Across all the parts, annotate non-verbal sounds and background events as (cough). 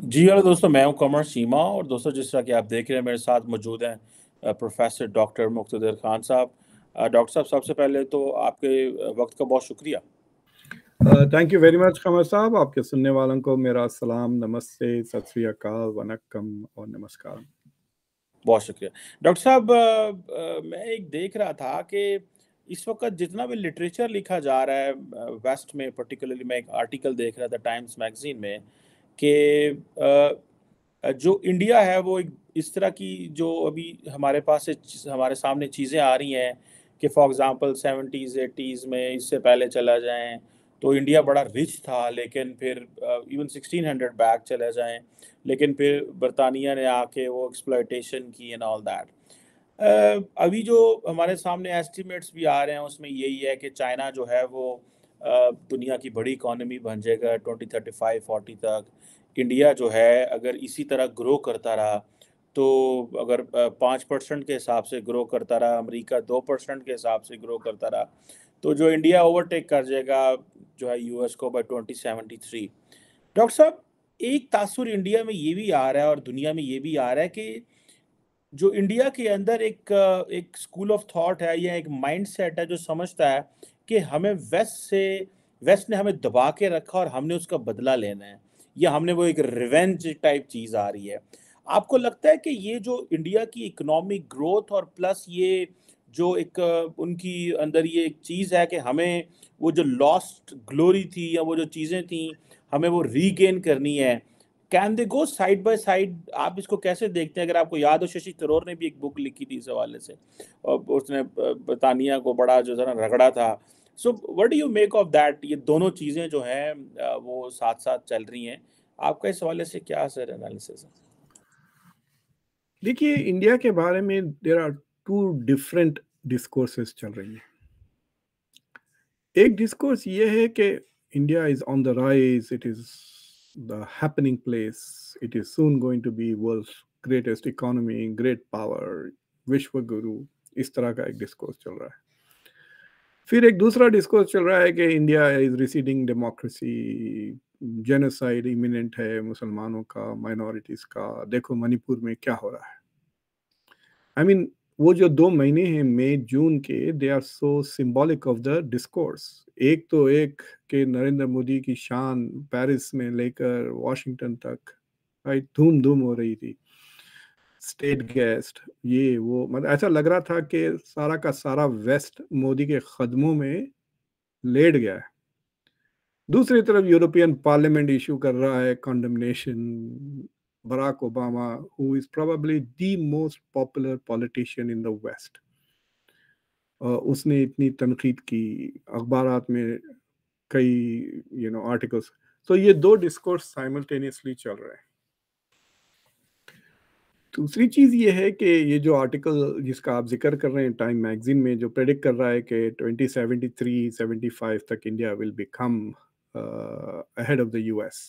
जी hello दोस्तों मैं हूं कमर सीमा और दोस्तों जिस तरह की आप देख रहे हैं मेरे साथ मौजूद हैं प्रोफेसर डॉक्टर मुख्तर खान साहब डॉक्टर साहब सबसे पहले तो आपके वक्त का बहुत शुक्रिया थैंक यू वेरी मच कमर साहब आपके सुनने वालों को मेरा सलाम नमस्ते सत श्रीकाल वनकम और नमस्कार बहुत शुक्रिया डॉक्टर साहब मैं एक देख रहा था कि इस वक्त जितना भी लिटरेचर लिखा जा रहा है वेस्ट में पर्टिकुलरली मैं एक आर्टिकल देख रहा था टाइम्स मैगजीन में कि जो इंडिया है वो एक इस तरह की जो अभी हमारे पास से हमारे सामने चीज़ें आ रही हैं कि फॉर एग्ज़ाम्पल सेवेंटीज़ एटीज़ में इससे पहले चला जाएं तो इंडिया बड़ा रिच था लेकिन फिर इवन सिक्सटीन हंड्रेड बैक चले जाएं लेकिन फिर बरतानिया ने आके वो एक्सप्लाइटेशन की एंड ऑल दैट अभी जो हमारे सामने एस्टिमेट्स भी आ रहे हैं उसमें यही है कि चाइना जो है वो uh, दुनिया की बड़ी इकॉनमी बन जाएगा ट्वेंटी थर्टी फाइव फोर्टी तक इंडिया जो है अगर इसी तरह ग्रो करता रहा तो अगर पाँच परसेंट के हिसाब से ग्रो करता रहा अमेरिका दो परसेंट के हिसाब से ग्रो करता रहा तो जो इंडिया ओवरटेक कर जाएगा जो है यूएस को बाय थ्री डॉक्टर साहब एक तासुर इंडिया में ये भी आ रहा है और दुनिया में ये भी आ रहा है कि जो इंडिया के अंदर एक एक स्कूल ऑफ थॉट है या एक माइंड सेट है जो समझता है कि हमें वेस्ट से वेस्ट ने हमें दबा के रखा और हमने उसका बदला लेना है या हमने वो एक रिवेंज टाइप चीज़ आ रही है आपको लगता है कि ये जो इंडिया की इकोनॉमिक ग्रोथ और प्लस ये जो एक उनकी अंदर ये एक चीज़ है कि हमें वो जो लॉस्ट ग्लोरी थी या वो जो चीज़ें थी हमें वो रीगेन करनी है can they go side by side आप इसको कैसे देखते हैं अगर आपको याद हो शशि थरूर ने भी एक बुक लिखी थी इस हवाले से और उसने बतानिया को बड़ा जो जरा रगड़ा था so what do you make of that ये दोनों चीज़ें जो हैं वो साथ साथ चल रही हैं आपका इस हवाले से क्या सर एनालिसिस है देखिए इंडिया के बारे में there are two different discourses चल रही हैं एक डिस्कोर्स ये है कि India is on the rise it is the happening place it is soon going to be world greatest economy great power विश्व गुरु इस तरह का एक डिस्कोर्स चल रहा है फिर एक दूसरा डिस्कोर्स चल रहा है कि India is receding democracy genocide imminent है मुसलमानों का माइनॉरिटीज़ का देखो मणिपुर में क्या हो रहा है आई I मीन mean, वो जो दो महीने हैं मई जून के they are so symbolic of the discourse एक तो एक के नरेंद्र मोदी की शान पेरिस में लेकर वाशिंगटन तक धूम धूम हो रही थी स्टेट गेस्ट ये वो मतलब ऐसा लग रहा था कि सारा का सारा वेस्ट मोदी के कदमों में लेट गया है दूसरी तरफ यूरोपियन पार्लियामेंट इशू कर रहा है condemnation Barack Obama who is probably the most popular politician in the west उसने इतनी तनकीद की अखबार में कई यू नो आर्टिकल्स तो ये दो डिस्कोर्स साइमल्टेनियसली चल रहे हैं दूसरी चीज़ ये है कि ये जो आर्टिकल जिसका आप जिक्र कर रहे हैं टाइम मैगजीन में जो प्रेडिक्ट कर रहा है कि 2073 75 तक India will become ahead of the US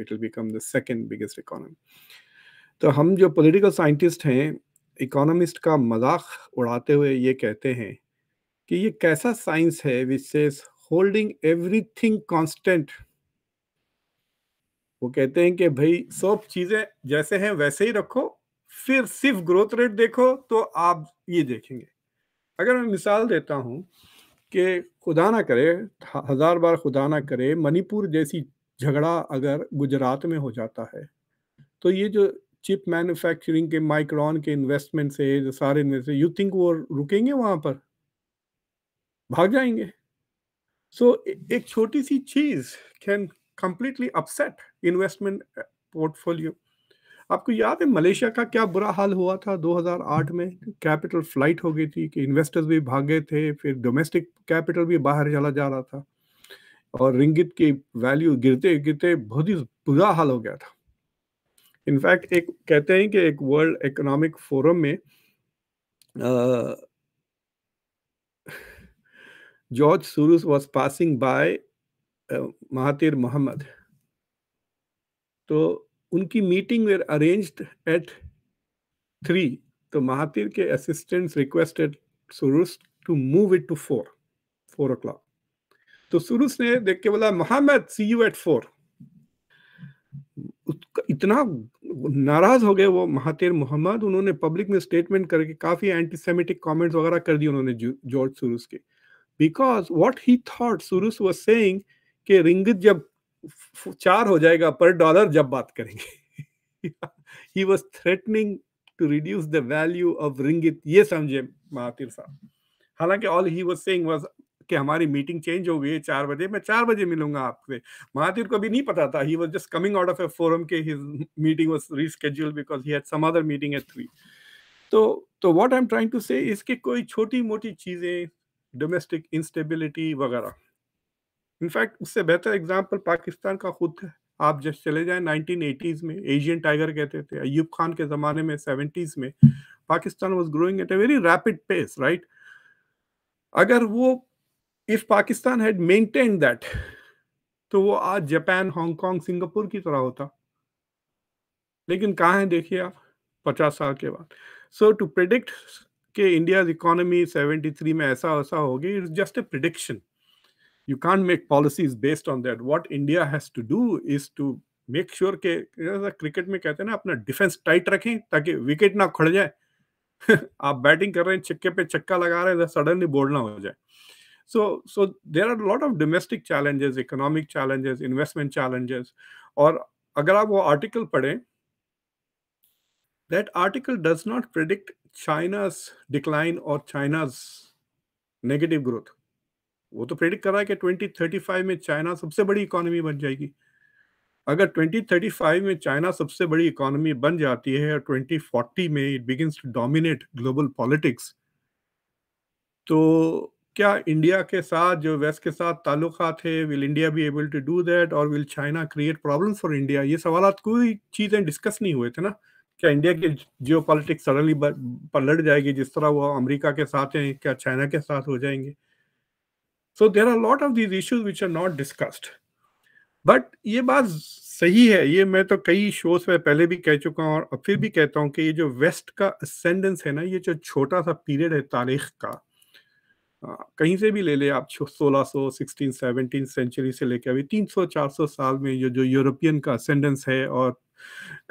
it will become the second biggest economy तो हम जो पॉलिटिकल साइंटिस्ट हैं इकोनॉमिस्ट का मजाक उड़ाते हुए ये कहते हैं कि ये कैसा साइंस है which is holding everything constant वो कहते हैं कि भाई सब चीज़ें जैसे हैं वैसे ही रखो फिर सिर्फ ग्रोथ रेट देखो तो आप ये देखेंगे अगर मैं मिसाल देता हूँ कि खुदा ना करे हजार बार खुदा ना करे मणिपुर जैसी झगड़ा अगर गुजरात में हो जाता है तो ये जो चिप मैन्युफैक्चरिंग के माइक्रॉन के इन्वेस्टमेंट से जो सारे इन्वेस्ट यू थिंक वो रुकेंगे वहां पर भाग जाएंगे सो so, एक छोटी सी चीज़ can completely upset investment portfolio आपको याद है मलेशिया का क्या बुरा हाल हुआ था 2008 में कैपिटल फ्लाइट हो गई थी कि इन्वेस्टर्स भी भागे थे फिर डोमेस्टिक कैपिटल भी बाहर चला जा रहा था और रिंगित की वैल्यू गिरते गिरते बहुत ही बुरा हाल हो गया था इनफैक्ट एक कहते हैं कि एक वर्ल्ड इकोनॉमिक फोरम में George Soros was passing by Mahathir Mohamad तो उनकी meeting were arranged at three तो महातीर के assistants requested Soros to move it to four four o'clock तो सुरुस ने देख के बोला Mohamad see you at four इतना नाराज हो गए वो महातेर मोहम्मद उन्होंने पब्लिक में स्टेटमेंट करके काफी एंटीसेमेटिक कमेंट्स वगैरह कर दिए उन्होंने जॉर्ज सुरुस के because what he thought Soros was saying कि रिंगत जब चार हो जाएगा पर डॉलर जब बात करेंगे he was threatening to reduce the value of ringgit ये समझे महातिर साहब हालांकि all he was saying was कि हमारी मीटिंग चेंज हो गई है चार बजे मैं चार बजे मिलूंगा आपसे महातिर को भी नहीं पता था he was just coming out of a forum के his meeting was reschedule because he had some other meeting at three तो तो what I am trying to say इसके कोई छोटी मोटी चीजें डोमेस्टिक इंस्टेबिलिटी वगैरह इनफैक्ट उससे बेहतर एग्जाम्पल पाकिस्तान का खुद है आप जब चले जाए 1980s में एशियन टाइगर कहते थे अयूब खान के ज़माने में सेवेंटीज में Pakistan was growing at a very rapid pace right अगर वो if Pakistan had maintain that तो वो आज जापान हांगकांग सिंगापुर की तरह होता लेकिन कहाँ है देखिए आप पचास साल के बाद सो टू प्रिडिक्ट के इंडिया इकोनॉमी सेवेंटी थ्री में ऐसा वैसा होगी it's just a prediction you can't make policies based on that what india has to do is to make sure के क्रिकेट में कहते हैं ना अपना डिफेंस टाइट रखें ताकि विकेट ना खड़ जाए आप बैटिंग कर रहे हैं छक्के पे छक्का लगा रहे हैं सडनली बोल ना हो जाए so so there are lot of domestic challenges economic challenges investment challenges और अगर आप वो आर्टिकल पढ़ें that article does not predict China's decline or China's negative growth. वो तो प्रेडिक्ट कर रहा है कि 2035 में चाइना सबसे बड़ी इकोनॉमी बन जाएगी अगर 2035 में चाइना सबसे बड़ी इकोनॉमी बन जाती है और 2040 में it begins to dominate global politics तो क्या इंडिया के साथ जो वेस्ट के साथ ताल्लुक है will India be able to do that और will China create problem for India ये सवाल कोई चीज़ें डिस्कस नहीं हुए थे ना क्या इंडिया की जियो पॉलिटिक्स सडनली पलट जाएगी जिस तरह वो अमेरिका के साथ हैं क्या चाइना के साथ हो जाएंगे so there are lot of these issues which are not discussed but ये बात सही है ये मैं तो कई शोज में पहले भी कह चुका हूँ और फिर भी कहता हूँ कि ये जो वेस्ट का असेंडेंस है ना ये जो छोटा सा पीरियड है तारीख का आ, कहीं से भी ले ले आप सोलह सो सिक्सटीन सेवनटीन सेंचुरी से लेके अभी तीन सौ चार सौ साल में ये जो यूरोपियन का असेंडेंस है और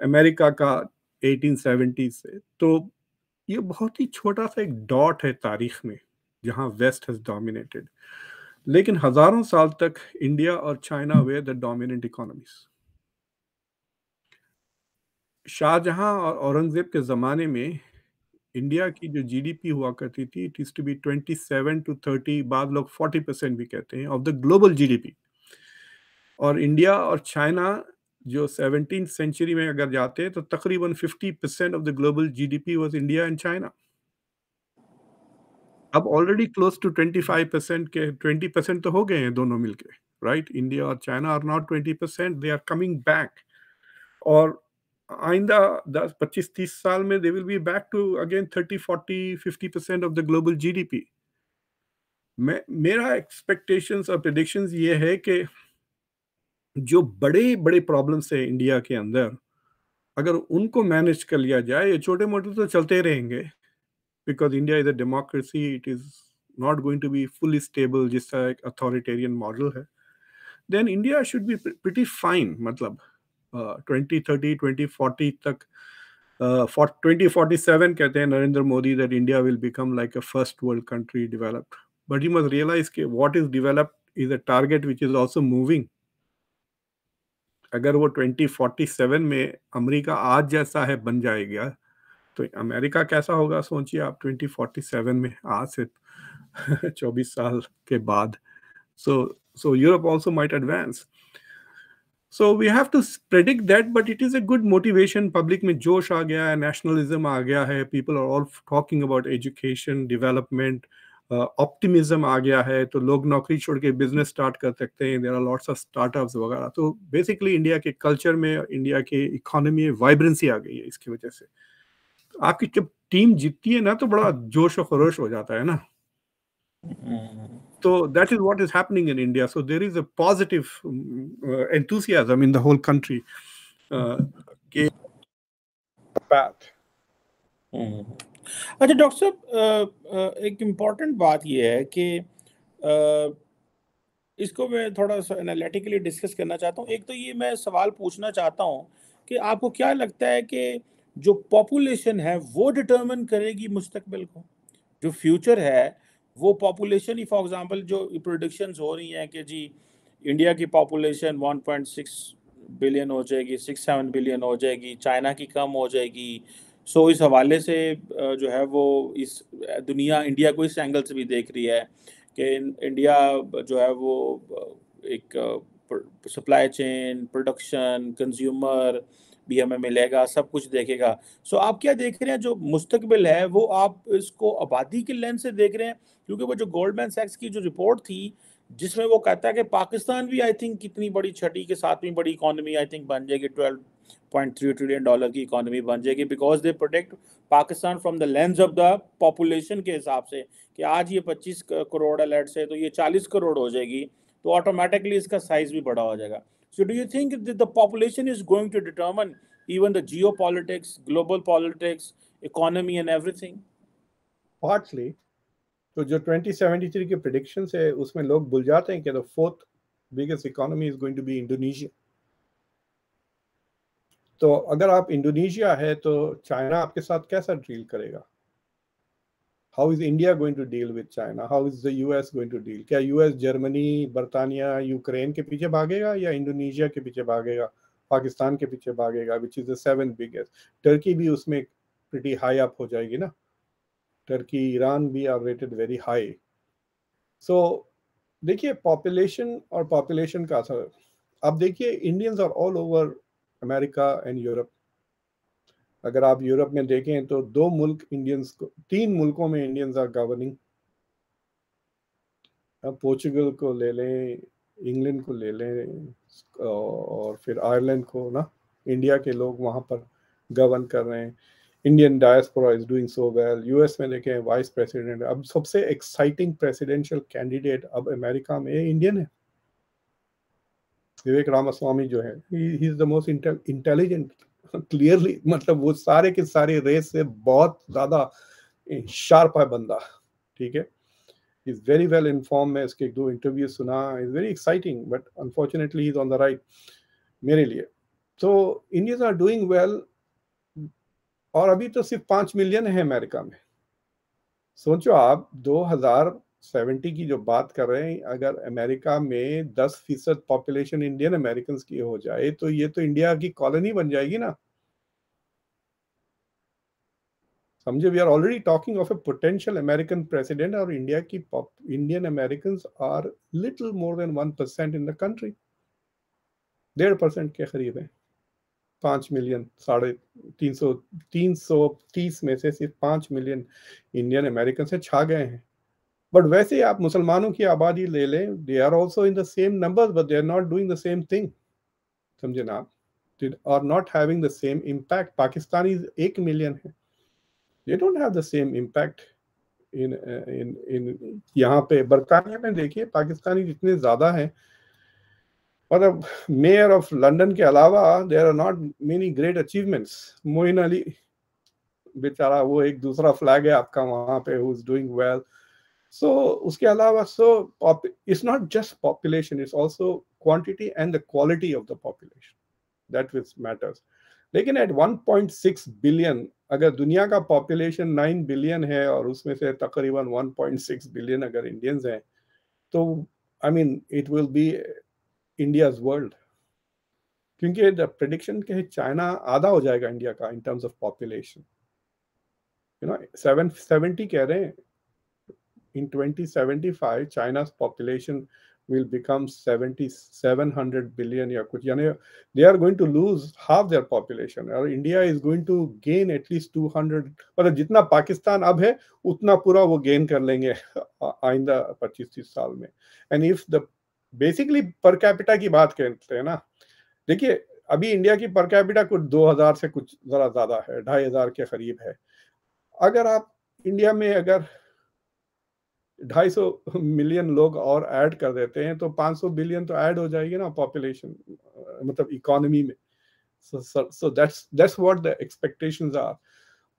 अमेरिका का एटीन सेवेंटी से तो ये बहुत ही छोटा सा एक डॉट है तारीख में जहाँ वेस्ट हैज़ डोमिनेटेड लेकिन हजारों साल तक इंडिया और China were the dominant economies Shahjahan और औरंगजेब के ज़माने में इंडिया की जो जीडीपी हुआ करती थी it is to be 27 to 30 बाद लोग 40 परसेंट भी कहते हैं ऑफ द ग्लोबल जीडीपी और इंडिया और चाइना जो सेवनटीन सेंचुरी में अगर जाते तो तकरीबन 50 percent of the global GDP was India and China अब already close to twenty five percent के ट्वेंटी परसेंट तो हो गए हैं दोनों मिलके राइट इंडिया और China are not twenty percent they are coming back और आइंदा दस पच्चीस तीस साल में they will be back to again thirty forty fifty percent of the global G D P मेरा एक्सपेक्टेशन और प्रडिक्शन ये है कि जो बड़े बड़े प्रॉब्लम्स हैं इंडिया के अंदर अगर उनको मैनेज कर लिया जाए ये छोटे मोटे तो चलते रहेंगे because India is a democracy, it is not going to be fully stable, just like authoritarian model hai. Then India should be pretty fine, matlab, uh, 2030, 2040 tak. Uh, for 2047 कहते हैं Narendra Modi India will become like a first world country developed. But you must realize realize कि what is developed is a target which is अगर वो 2047 में America आज जैसा है बन जाएगा तो अमेरिका कैसा होगा सोचिए आप 2047 में आज से 24 (laughs) साल के बाद so so Europe also might advance so we have to predict that but it is a good motivation public में जोश आ गया है नेशनलिज्म आ गया है people are all talking about education development optimism आ गया है तो लोग नौकरी छोड़ के बिजनेस स्टार्ट कर सकते हैं there are lots of startup वगैरह तो बेसिकली इंडिया के कल्चर में इंडिया के इकोनॉमी में वाइब्रेंसी आ गई है इसकी वजह से आपकी जब टीम जीतती है ना तो बड़ा जोश और खरोश हो जाता है ना हम्म। तो that is what is happening in India so there is a positive anthem in the whole country अच्छा डॉक्टर साहब uh, uh, एक इम्पॉर्टेंट बात यह है कि uh, इसको मैं थोड़ा सा एनालिटिकली डिस्कस करना चाहता हूँ एक तो ये मैं सवाल पूछना चाहता हूँ कि आपको क्या लगता है कि जो पॉपुलेशन है वो डिटरमिन करेगी मुस्तकबिल को जो फ्यूचर है वो पॉपुलेशन ही फॉर एग्जांपल जो प्रोडिक्शन हो रही हैं कि जी इंडिया की पॉपुलेशन 1.6 बिलियन हो जाएगी सिक्स सेवन बिलियन हो जाएगी चाइना की कम हो जाएगी सो इस हवाले से जो है वो इस दुनिया इंडिया को इस एंगल से भी देख रही है कि इंडिया जो है वो एक सप्लाई चेन प्रोडक्शन कंज्यूमर भी हमें मिलेगा सब कुछ देखेगा सो आप क्या देख रहे हैं जो मुस्तकबिल है वो आप इसको आबादी के लेंस से देख रहे हैं क्योंकि वो जो गोल्डमैन सेक्स की जो रिपोर्ट थी जिसमें वो कहता है कि पाकिस्तान भी आई थिंक कितनी बड़ी छठी के सातवीं बड़ी इकोनॉमी आई थिंक बन जाएगी twelve point three trillion dollar की इकोनॉमी बन जाएगी because they protect Pakistan from the lens of the population के हिसाब से कि आज ये पच्चीस करोड़ अलर्ट लेट से तो ये चालीस करोड़ हो जाएगी तो ऑटोमेटिकली इसका साइज भी बड़ा हो जाएगा So, do you think that the population is going to determine even the geopolitics, global politics, economy, and everything? Partly. तो जो 2073 की predictions है उसमें लोग भूल जाते हैं कि the fourth biggest economy is going to be Indonesia. तो अगर आप इंडोनेशिया है तो चाइना आपके साथ कैसा डील करेगा how is India going to deal with China how is the US going to deal क्या यूएस जर्मनी बरतानिया यूक्रेन के पीछे भागेगा या इंडोनेशिया के पीछे भागेगा पाकिस्तान के पीछे भागेगा which is the seven biggest Turkey भी उसमें प्रिटी हाई अप हो जाएगी ना टर्की ईरान भी are rated very high so देखिए पॉपुलेशन और पॉपुलेशन का असर अब देखिए Indians are all over America and Europe अगर आप यूरोप में देखें तो दो मुल्क इंडियंस को तीन मुल्कों में इंडियंस आर गवर्निंग अब पोर्चुगल को ले लें इंग्लैंड को ले लें और फिर आयरलैंड को ना इंडिया के लोग वहां पर गवर्न कर रहे हैं Indian diaspora is doing so well US में देखें वाइस प्रेसिडेंट अब सबसे एक्साइटिंग प्रेसिडेंशियल कैंडिडेट अब अमेरिका में इंडियन है विवेक रामास्वामी जो है he is the most intelligent clearly (laughs) मतलब वो सारे के सारे रेस से बहुत ज्यादा शार्प है बंदा ठीक है इज वेरी वेल इन्फॉर्म मैं इसके एक दो इंटरव्यू सुना is very exciting but unfortunately is on the right मेरे लिए तो इंडियज आर डूइंग वेल और अभी तो सिर्फ पांच मिलियन है अमेरिका में सोचो आप सेवेंटी की जो बात कर रहे हैं अगर अमेरिका में दस फीसद पॉपुलेशन इंडियन अमेरिकन की हो जाए तो ये तो इंडिया की कॉलोनी बन जाएगी ना समझे we are already talking of a potential American president और इंडिया की Indian American are little more than one percent in the country डेढ़ परसेंट के करीब है पांच मिलियन साढ़े तीन सौ तीन सौ तीस में से सिर्फ पांच मिलियन इंडियन अमेरिकन से छा गए हैं बट वैसे आप मुसलमानों की आबादी ले लें they are also in the same number but they are not doing the same thing समझे ना आप are not having the same impact Pakistani एक मिलियन है they don't have the same impact in in in यहाँ पे बरतानिया में देखिए पाकिस्तानी जितने ज़्यादा हैं और अब मेयर ऑफ लंदन के अलावा there are not many great achievements Moeen Ali बेचारा वो एक दूसरा फ्लैग है आपका वहां पे who is doing well well. So उसके अलावा so it's not just population is also quantity and the quality of the population that which matters लेकिन एट 1.6 बिलियन अगर दुनिया का पॉपुलेशन 9 बिलियन है और उसमें से तकरीबन 1.6 बिलियन अगर इंडियंस हैं तो I mean it will be India's world क्योंकि प्रडिक्शन के चाइना आधा हो जाएगा इंडिया का in terms of population you know seven seventy कह रहे हैं in 2075 China's population will become 7700 billion ya kuch yani they are going to lose half their population or india is going to gain at least 200 मतलब jitna pakistan ab hai utna pura wo gain kar lenge आइंदा 25 30 saal mein and if the basically per capita ki baat karte hai na dekhiye अभी India की per capita कुछ 2000 से कुछ ज़रा ज़्यादा है ढाई हज़ार के करीब है अगर आप इंडिया में अगर ढाई सौ मिलियन लोग और ऐड कर देते हैं तो पाँच सौ बिलियन तो ऐड हो जाएगी ना पॉपुलेशन मतलब इकोनॉमी में so that's what the expectations are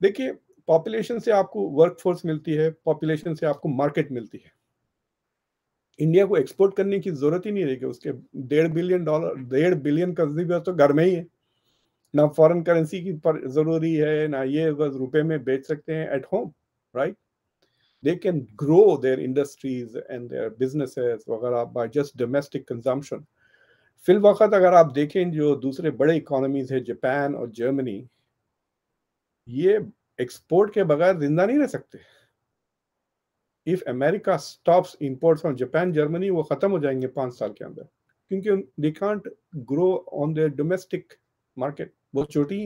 देखिए पॉपुलेशन से आपको वर्कफोर्स मिलती है पॉपुलेशन से आपको मार्केट मिलती है इंडिया को एक्सपोर्ट करने की जरूरत ही नहीं रहेगी उसके डेढ़ बिलियन डॉलर डेढ़ बिलियन कंज्यूमर तो घर में ही है ना फॉरेन करेंसी की जरूरी है ना ये बस रुपए में बेच सकते हैं at home right they can grow their industries and their businesses वगैरह by just domestic consumption. फिल वक्त अगर आप देखें जो दूसरे बड़े इकोनॉमीज है जापान और जर्मनी ये एक्सपोर्ट के बगैर जिंदा नहीं रह सकते if America stops imports from Japan Germany वो खत्म हो जाएंगे पांच साल के अंदर क्योंकि they can't grow on their domestic market बहुत छोटी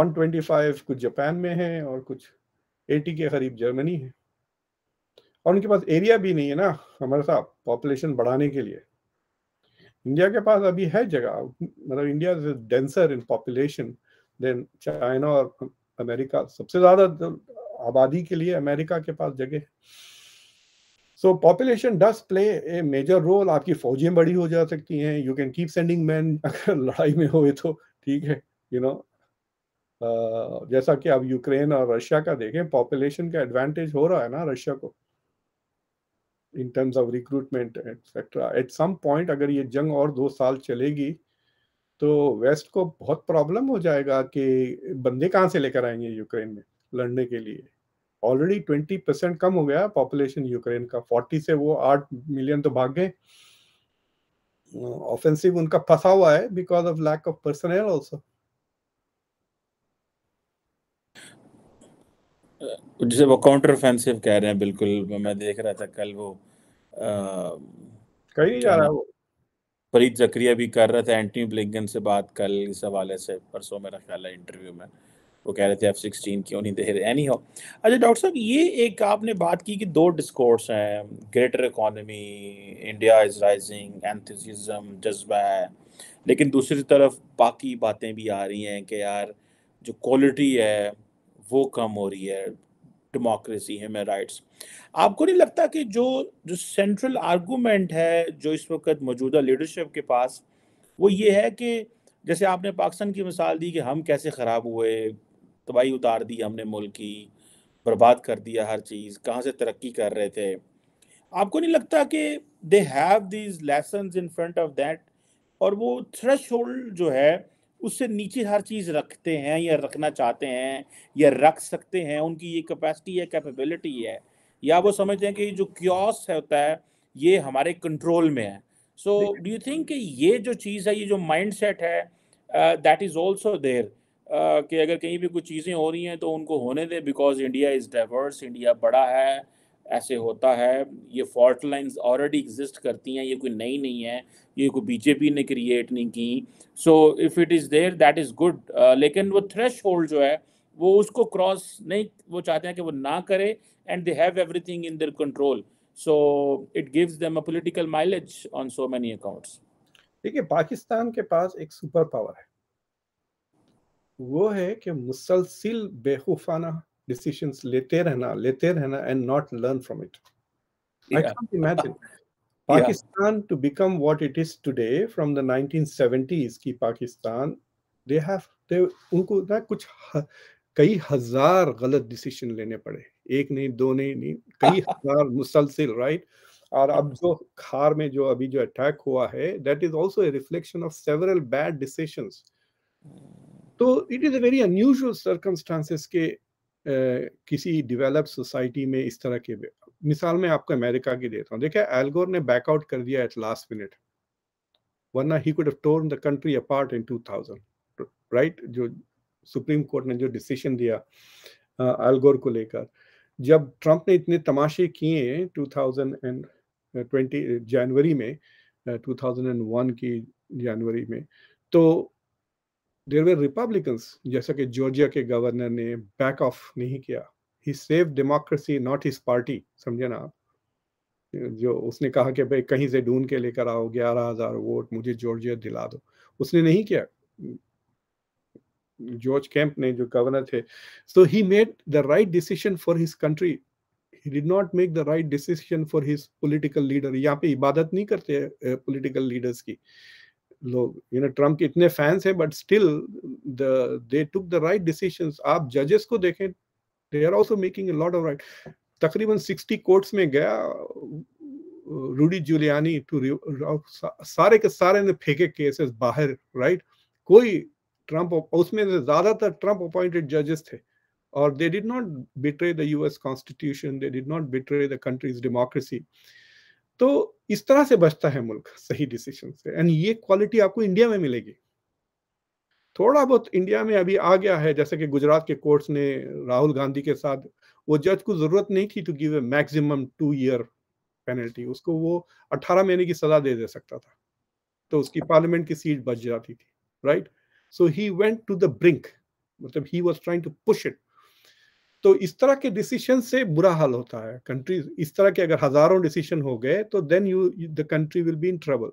वन ट्वेंटी फाइव कुछ जापान में है और कुछ एटी के करीब जर्मनी है और उनके पास एरिया भी नहीं है ना हमारे साहब पॉपुलेशन बढ़ाने के लिए इंडिया के पास अभी है जगह मतलब India denser in population than China और अमेरिका सबसे ज़्यादा तो आबादी के लिए अमेरिका के पास जगह so population does play a major role आपकी फौजें बड़ी हो जा सकती हैं you can keep sending men अगर लड़ाई में हो तो ठीक है यू नो जैसा कि आप यूक्रेन और रशिया का देखें पॉपुलेशन का एडवांटेज हो रहा है ना रशिया को in terms of recruitment etcetera at some point अगर ये जंग और दो साल चलेगी तो वेस्ट को बहुत प्रॉब्लम हो जाएगा कि बंदे कहाँ से लेकर आएंगे यूक्रेन में लड़ने के लिए ऑलरेडी ट्वेंटी परसेंट कम हो गया पॉपुलेशन यूक्रेन का फोर्टी से वो आठ मिलियन तो भाग गए ऑफेंसिव उनका फंसा हुआ है because of lack of personnel also जिसे वो काउंटर ऑफेंसिव कह रहे हैं बिल्कुल मैं देख रहा था कल वो कहीं जा रहा वो फरीद जक्रिया भी कर रहा था एंटनी ब्लिंगन से बात कल इस हवाले से परसों मेरा ख्याल है इंटरव्यू में वो कह रहे थे एफ सिक्सटीन क्यों नहीं दे रहे एनी हो अच्छा डॉक्टर साहब ये एक आपने बात की कि दो डिस्कोर्स हैं greater economy India is rising anthem जज्बा है लेकिन दूसरी तरफ बाकी बातें भी आ रही हैं कि यार जो क्वालिटी है वो कम हो रही है डेमोक्रेसी ह्यूमन राइट्स आपको नहीं लगता कि जो जो सेंट्रल आर्गूमेंट है जो इस वक्त मौजूदा लीडरशिप के पास वो ये है कि जैसे आपने पाकिस्तान की मिसाल दी कि हम कैसे ख़राब हुए तबाही उतार दी हमने मुल्क की बर्बाद कर दिया हर चीज़ कहाँ से तरक्की कर रहे थे आपको नहीं लगता कि they have these lesson in front of that और वो थ्रेश जो है उससे नीचे हर चीज़ रखते हैं या रखना चाहते हैं या रख सकते हैं उनकी ये कैपेसिटी है कैपेबिलिटी है या वो समझते हैं कि जो क्योस है होता है ये हमारे कंट्रोल में है सो डू यू थिंक ये जो चीज़ है ये जो माइंड सेट है दैट इज़ ऑल्सो देर कि अगर कहीं भी कुछ चीज़ें हो रही हैं तो उनको होने दें because India is diverse India बड़ा है ऐसे होता है ये फॉल्ट लाइंस ऑलरेडी एग्जिस्ट करती हैं ये कोई नई नहीं है ये कोई बीजेपी ने क्रिएट नहीं की so if it is there that is good लेकिन वो थ्रेश होल्ड जो है वो उसको क्रॉस नहीं वो चाहते हैं कि वो ना करे and they have everything in their control so it gives them a political mileage on so many accounts देखिए पाकिस्तान के पास एक सुपर पावर है वो है कि मुसलसिल बेहूफाना डिसीशंस लेते रहना लेते रहना and not learn from it I can't imagine Pakistan to become what it is today from the 1970s की पाकिस्तान दे हैव दे उनको ना कुछ कई हजार गलत डिसीजन लेने पड़े एक नहीं दो नहीं नहीं कई (laughs) हजार मुसलसिल राइट और अब जो खार में जो अभी जो अटैक हुआ है that is also a reflection of several bad decisions तो it is a very unusual circumstances के किसी डिवेलप सोसाइटी में इस तरह के मिसाल में आपको अमेरिका की देता हूँ देखिए एल्गोर ने बैकआउट कर दिया एट लास्ट मिनट वरना he could torn the country apart in 2000 right जो सुप्रीम कोर्ट ने जो डिसीशन दिया एल्गोर को लेकर जब ट्रंप ने इतने तमाशे किए 2020 जनवरी में 2001 की जनवरी में तो देर वेर रिपब्लिकन्स जैसा कि जॉर्जिया के गवर्नर ने बैक ऑफ नहीं किया he save democracy not his party समझे ना आप जो उसने कहा कि भाई कहीं से ढूंढ के लेकर आओ ग्यारह हजार वोट मुझे जॉर्जिया दिला दो उसने नहीं किया जॉर्ज कैंप ने जो गवर्नर थे so he made the right decision for his country he did not make the right decision for his political leader यहाँ पे इबादत नहीं करते पोलिटिकल लीडर्स की लोग यू नो ट्रम्प के इतने फैंस हैं but still the they took the right decisions आप जजेस को देखें they are also making a lot of right तकरीबन 60 कोर्ट्स में गया रूडी जुलियानी टू सारे के सारे ने फेंके केसेस बाहर राइट कोई ट्रंप उसमें ज्यादातर ट्रंप अपॉइंटेड जजेस थे और they did not betray the US constitution they did not betray the country's democracy तो इस तरह से बचता है मुल्क सही डिसीजन से एंड ये क्वालिटी आपको इंडिया में मिलेगी थोड़ा बहुत इंडिया में अभी आ गया है जैसे कि गुजरात के कोर्ट्स ने राहुल गांधी के साथ वो जज को जरूरत नहीं थी to give a maximum two year penalty उसको वो अट्ठारह महीने की सजा दे दे सकता था तो उसकी पार्लियामेंट की सीट बच जाती थी right so he went to the brink मतलब he was trying to push it तो इस तरह के डिसीशन से बुरा हाल होता है कंट्री इस तरह के अगर हजारों डिसीशन हो गए तो then you the country will be in trouble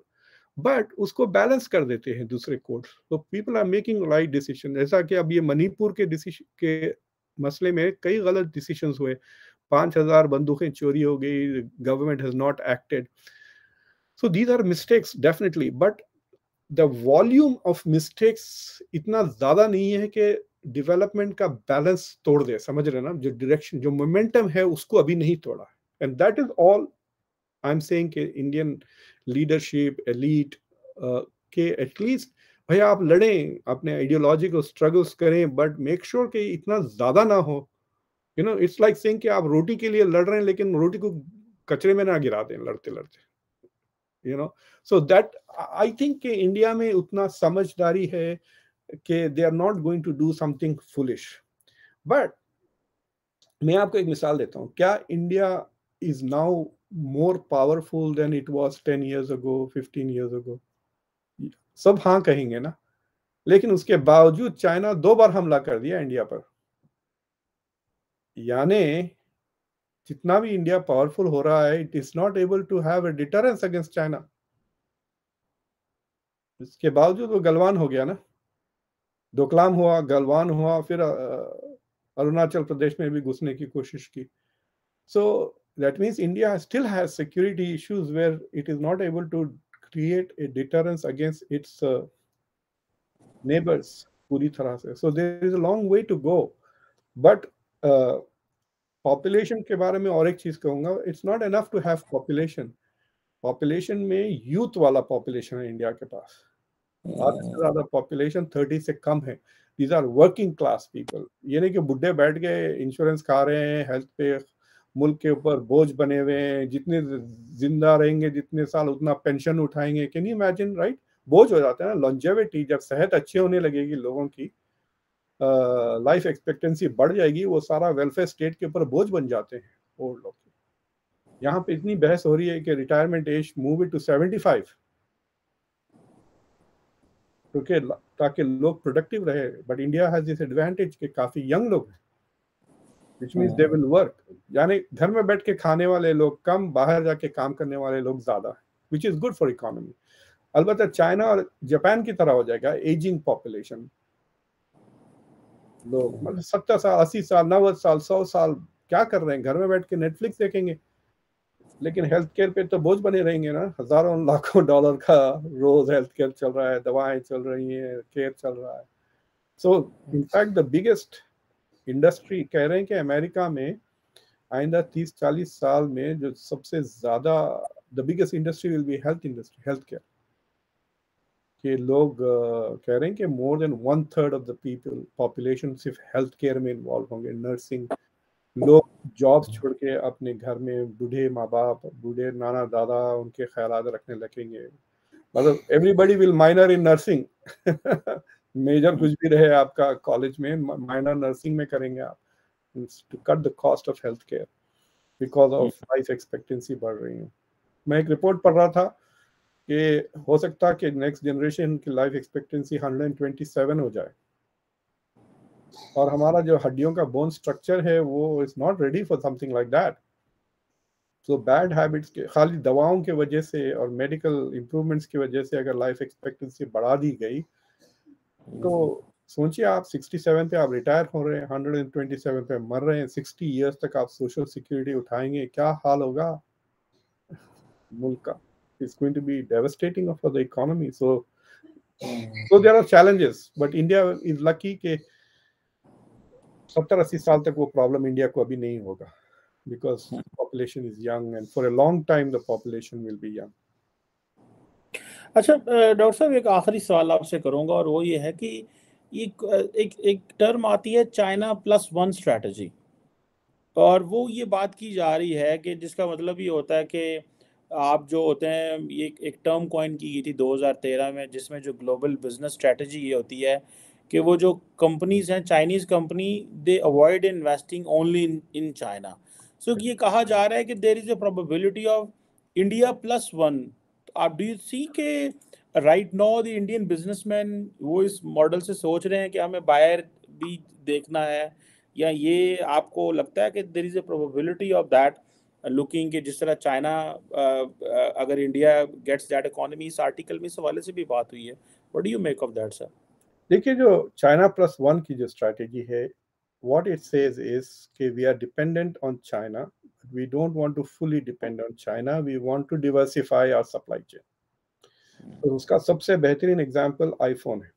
but उसको बैलेंस कर देते हैं दूसरे कोर्ट तो people are making right decision जैसा कि अब ये मणिपुर के डिसीशन के मसले में कई गलत डिसीशन हुए पाँच हजार बंदूकें चोरी हो गई government has not acted so these are mistakes definitely but the volume of mistakes इतना ज़्यादा नहीं है कि डेवलपमेंट का बैलेंस तोड़ दे समझ रहे ना जो डायरेक्शन जो मोमेंटम है उसको अभी नहीं तोड़ा and that is all I am saying कि इंडियन लीडरशिप एलीट के एटलीस्ट भैया आप लड़ें अपने आइडियोलॉजी को स्ट्रगल्स करें बट मेक श्योर कि इतना ज़्यादा ना हो you know it's like saying कि आप रोटी के लिए लड़ रहे हैं लेकिन रोटी को कचरे में ना गिरा दें लड़ते लड़ते you know so that I think कि इंडिया में उतना समझदारी है कि they are not going to do something foolish but मैं आपको एक मिसाल देता हूँ क्या India is now more powerful than it was ten years ago fifteen years ago सब हाँ कहेंगे ना लेकिन उसके बावजूद चाइना दो बार हमला कर दिया इंडिया पर यानी जितना भी इंडिया पावरफुल हो रहा है it is not able to have a deterrence against China इसके बावजूद वो गलवान हो गया ना डोकलाम हुआ गलवान हुआ फिर अरुणाचल प्रदेश में भी घुसने की कोशिश की so that means India still has security issues where it is not able to create a deterrence against its neighbours पूरी तरह से so there is a long way to go but population के बारे में और एक चीज कहूंगा it's not enough to have population population में यूथ वाला पॉपुलेशन है इंडिया के पास ज्यादा पॉपुलेशन थर्टी से कम है these are working class people ये नहीं कि बुढ़े बैठ गए इंश्योरेंस खा रहे हैं हेल्थ पे मुल्क के ऊपर बोझ बने हुए हैं जितने जिंदा रहेंगे जितने साल उतना पेंशन उठाएंगे कैन यू इमेजिन राइट बोझ हो जाता है ना लॉन्जेविटी जब सेहत अच्छी होने लगेगी लोगों की लाइफ uh, एक्सपेक्टेंसी बढ़ जाएगी वो सारा वेलफेयर स्टेट के ऊपर बोझ बन जाते हैं ओल्ड लोग यहाँ पे इतनी बहस हो रही है कि retirement age move to seventy five क्योंकि ताकि लोग प्रोडक्टिव रहे but India has this advantage कि काफी यंग लोग हैं which means they will work यानी घर में बैठ के खाने वाले लोग कम बाहर जाके काम करने वाले लोग ज्यादा हैं which is good for economy अलबत्त चाइना और जापान की तरह हो जाएगा एजिंग पॉपुलेशन लोग मतलब सत्तर साल अस्सी साल नब्बे साल सौ साल क्या कर रहे हैं घर में बैठ के नेटफ्लिक्स देखेंगे लेकिन हेल्थ केयर पे तो बोझ बने रहेंगे ना हजारों लाखों डॉलर का रोज हेल्थ केयर चल रहा है दवाएं चल रही हैं केयर चल रहा है so in fact the biggest industry कह रहे हैं कि अमेरिका में आइंदा तीस चालीस साल में जो सबसे ज़्यादा the biggest industry will be health industry health care के लोग uh, कह रहे हैं कि more than one third of the people population सिर्फ हेल्थ केयर में इन्वॉल्व होंगे नर्सिंग लोग जॉब्स (laughs) छोड़ के अपने घर में बूढ़े माँ बाप बूढ़े नाना दादा उनके ख्याल रखने लगेंगे मतलब everybody will minor in nursing major कुछ भी रहे आपका कॉलेज में माइनर नर्सिंग में करेंगे आप to cut the cost of health care because of life expectancy बढ़ रही है मैं एक रिपोर्ट पढ़ रहा था कि हो सकता कि नेक्स्ट जनरेशन की लाइफ एक्सपेक्टेंसी सेवन हो जाए और हमारा जो हड्डियों का बोन स्ट्रक्चर है वो is not ready for something like that so bad habits के खाली दवाओं के वजह से और मेडिकल इम्प्रूवमेंट्स की वजह से अगर लाइफ एक्सपेक्टेंसी बढ़ा दी गई तो mm-hmm. सोचिए आप 67 पे आप रिटायर हो रहे हैं 127 पे मर रहे हैं 60 इयर्स तक आप सोशल सिक्योरिटी उठाएंगे क्या हाल होगा मुल्क का it's going to be devastating for the economy so so there are challenges but India is lucky के सत्तर अस्सी साल तक वो प्रॉब्लम इंडिया को अभी नहीं होगा because population is young and for a long time the population will be young अच्छा डॉक्टर साहब एक आखिरी सवाल आपसे करूंगा और वो ये है कि ये एक एक टर्म आती है चाइना प्लस वन स्ट्रेटजी और वो ये बात की जा रही है कि जिसका मतलब ये होता है कि आप जो होते हैं ये एक टर्म कॉइन की गई थी 2013 में जिसमें जो ग्लोबल बिजनेस स्ट्रेटजी ये होती है कि वो जो कंपनीज हैं Chinese company they avoid investing only in in China सो ये कहा जा रहा है कि there is a probability of India plus one आप डू यू सी के right now the Indian businessman वो इस मॉडल से सोच रहे हैं कि हमें बायर भी देखना है या ये आपको लगता है कि there is a probability of that looking के जिस तरह चाइना अगर इंडिया गेट्स दैट इकोनॉमी इस आर्टिकल में इस हवाले से भी बात हुई है what do you make of that sir देखिए जो चाइना प्लस वन की जो स्ट्रैटेजी है what इट सेज इज के we are dependent on China we don't want to fully depend on China we want to diversify our supply chain तो hmm. उसका सबसे बेहतरीन एग्जाम्पल आईफोन है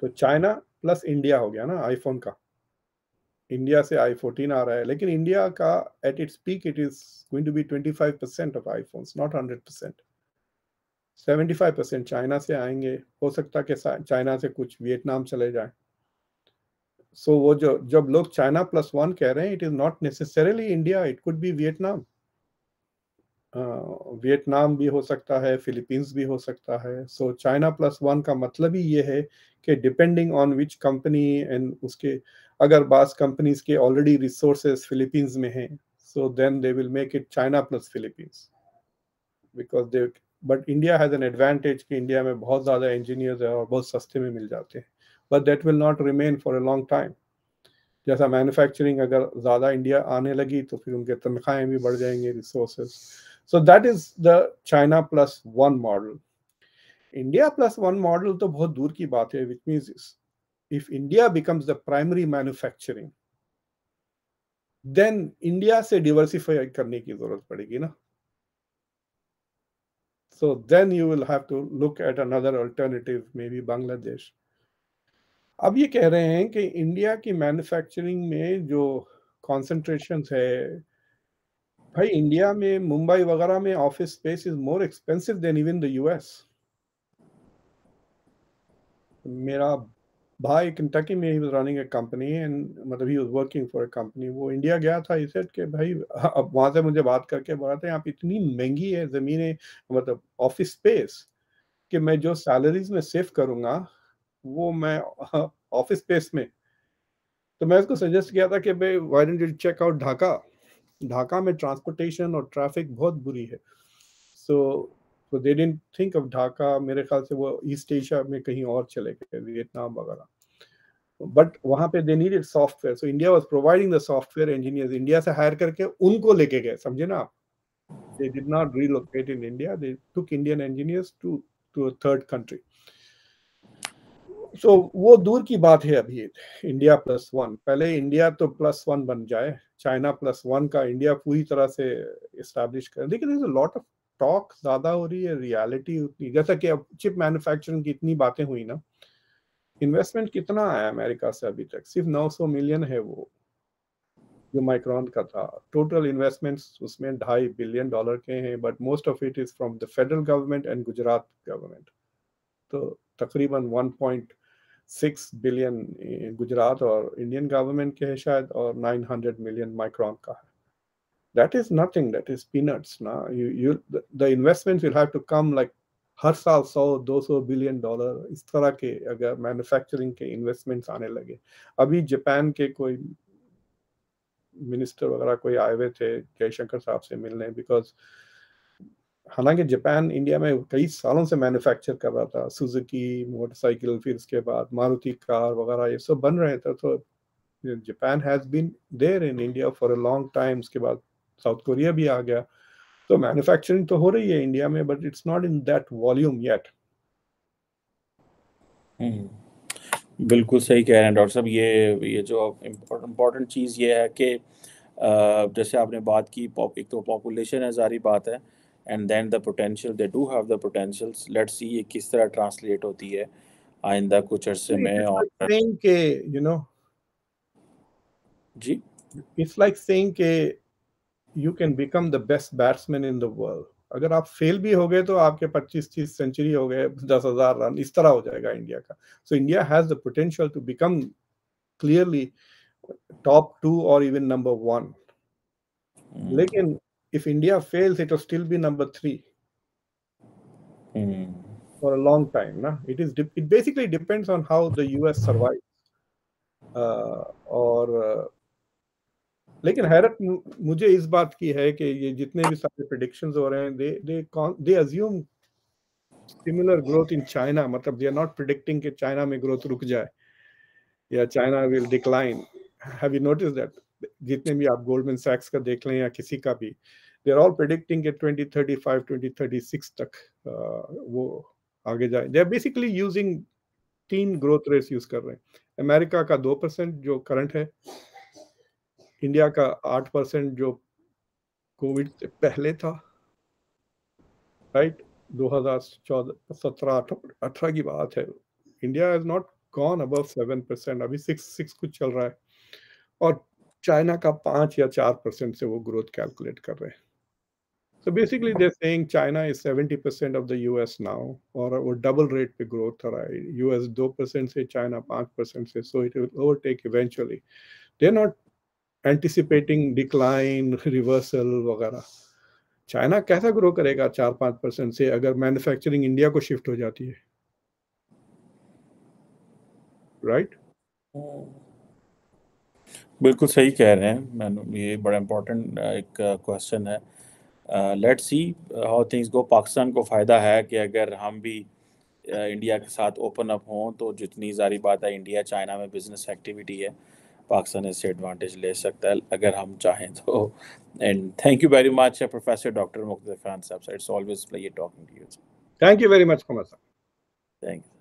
तो चाइना प्लस इंडिया हो गया ना आईफोन का इंडिया से आई फोर्टीन आ रहा है लेकिन इंडिया का at its peak it is going to be twenty five percent of iPhone not hundred percent seventy five percent China से आएंगे हो सकता है कि चाइना से कुछ वियतनाम चले जाए सो so, वो जो जब लोग चाइना प्लस वन कह रहे हैं it is not necessarily India it could be Vietnam Vietnam भी हो सकता है फिलीपींस भी हो सकता है सो चाइना प्लस वन का मतलब ही ये है कि depending on which company and उसके अगर बास कंपनीज के ऑलरेडी रिसोर्सेज फिलीपींस में हैं so then they will make it China plus Philippines because they but India has an advantage कि इंडिया में बहुत ज़्यादा इंजीनियर्स है और बहुत सस्ते में मिल जाते हैं but that will not remain for a long time जैसा मैन्युफैक्चरिंग अगर ज़्यादा इंडिया आने लगी तो फिर उनके तनख्वाहें भी बढ़ जाएंगे resources so that is the China plus one model India plus one model तो बहुत दूर की बात है which means if India becomes the primary manufacturing then India से डिवर्सिफाई करने की जरूरत पड़ेगी ना So then you will have to look at another alternative, maybe Bangladesh. अब ये कह रहे हैं कि इंडिया की मैन्युफैक्चरिंग में जो कॉन्सेंट्रेशन है भाई इंडिया में मुंबई वगैरह में office space is more expensive than even the US मेरा भाई कंटकी में he running a company and मतलब he was working for a company वो इंडिया गया था इसे के कि भाई (laughs) अब वहाँ से मुझे बात करके बोला था यहाँ पे इतनी महंगी है ज़मीनें मतलब ऑफिस स्पेस कि मैं जो सैलरीज में सेव करूँगा वो मैं ऑफिस (laughs) स्पेस में तो मैं उसको सजेस्ट किया था कि भाई why don't you check out Dhaka Dhaka में ट्रांसपोर्टेशन और ट्रैफिक बहुत बुरी है so so they didn't think of Dhaka मेरे ख्याल से वो ईस्ट एशिया में कहीं और चले गए वियतनाम वगैरह बट वहां पे they needed software so India was providing the software engineers India से हायर करके उनको लेके गए समझे ना आप they did not relocate in India they took Indian engineers to to a third country so वो दूर की बात है अभी इंडिया प्लस वन पहले इंडिया तो प्लस वन बन जाए चाइना प्लस वन का इंडिया पूरी तरह से इस्टेब्लिश कर लेकिन लॉट ऑफ टॉक ज्यादा हो रही है रियलिटी उतनी जैसा कि अब चिप मैन्युफैक्चरिंग की इतनी बातें हुई ना इन्वेस्टमेंट कितना आया अमेरिका से अभी तक सिर्फ 900 मिलियन है वो जो माइक्रॉन का था टोटल इन्वेस्टमेंट्स उसमें ढाई बिलियन डॉलर के हैं but most of it is from the federal government and Gujarat government तो तकरीबन 1.6 बिलियन गुजरात और इंडियन गवर्नमेंट के है शायद और 900 मिलियन माइक्रॉन का है that is nothing that is peanuts ना you the investment the have to come like हर साल 100 सौ बिलियन डॉलर इस तरह के अगर मैन्युफैक्चरिंग के इन्वेस्टमेंट्स आने लगे अभी जापान के कोई मिनिस्टर वगैरह कोई आए हुए थे जयशंकर साहब से मिलने बिकॉज हालांकि जापान इंडिया में कई सालों से मैन्युफैक्चर कर रहा था सुजुकी मोटरसाइकिल फिर उसके बाद मारुति कार वगैरह ये सब बन रहे थे तो Japan has been there in India for a long time उसके बाद साउथ कोरिया भी आ गया तो मैन्युफैक्चरिंग तो हो रही है इंडिया में but it's not in that volume yet बिल्कुल सही कह रहे हैं डॉक्टर साहब ये ये जो इम्पोर्टेंट चीज़ ये है कि जैसे आपने बात की एक तो पॉपुलेशन है सारी बात है and then the potential they do have the potentials let's see ये किस तरह ट्रांसलेट होती है आइंदा कुछ अरसे में और के यू नो जी इट्स लाइक सेइंग के you can become the best batsman in the world अगर आप फेल भी हो गए तो आपके 25 तीस सेंचुरी हो गए दस हजार रन इस तरह हो जाएगा इंडिया का so India has the potential to become clearly top two और इवन नंबर वन लेकिन if India fails it still be number three for a long time na? it is it basically depends on how the us survives uh, or uh, लेकिन हैरत मुझे इस बात की है कि ये जितने भी सारे प्रिडिक्शंस हो रहे हैं they they they assume similar growth in China मतलब दे आर नॉट प्रिडिक्टिंग कि चाइना में ग्रोथ रुक जाए या China will decline have you notice that जितने भी आप गोल्डमैन सैक्स का देख लें या किसी का भी they are all predicting twenty thirty five twenty thirty six तक वो आगे जाए दे आर बेसिकली यूजिंग तीन ग्रोथ रेट्स यूज कर रहे हैं अमेरिका का दो परसेंट जो करंट है इंडिया का आठ परसेंट जो कोविड से पहले था राइट दो हजार चौदह सत्रह अठारह की बात है इंडिया इज नॉट गॉन अब सेवन परसेंट अभी सिक्स सिक्स कुछ चल रहा है और चाइना का पांच या चार परसेंट से वो ग्रोथ कैलकुलेट कर रहे हैं so basically they saying China is seventy percent of the US now और वो डबल रेट पे ग्रोथ कर रहा है यूएस दो परसेंट से चाइना पांच परसेंट से so it overtake eventually they not anticipating decline reversal वगैरह चाइना कैसा ग्रो करेगा चार पाँच परसेंट से अगर मैन्युफैक्चरिंग इंडिया को शिफ्ट हो जाती है राइट बिल्कुल सही कह रहे हैं ये बड़ा इम्पोर्टेंट एक क्वेश्चन है let see how things go Pakistan को फ़ायदा है कि अगर हम भी इंडिया के साथ ओपन अप हों तो जितनी सारी बात है इंडिया चाइना में बिजनेस एक्टिविटी है पाकिस्तान इससे एडवांटेज ले सकता है अगर हम चाहें तो and thank you very much professor doctor Mukhtar Khan sahab it's always play talking to you thank you very much Qamar sahab thank you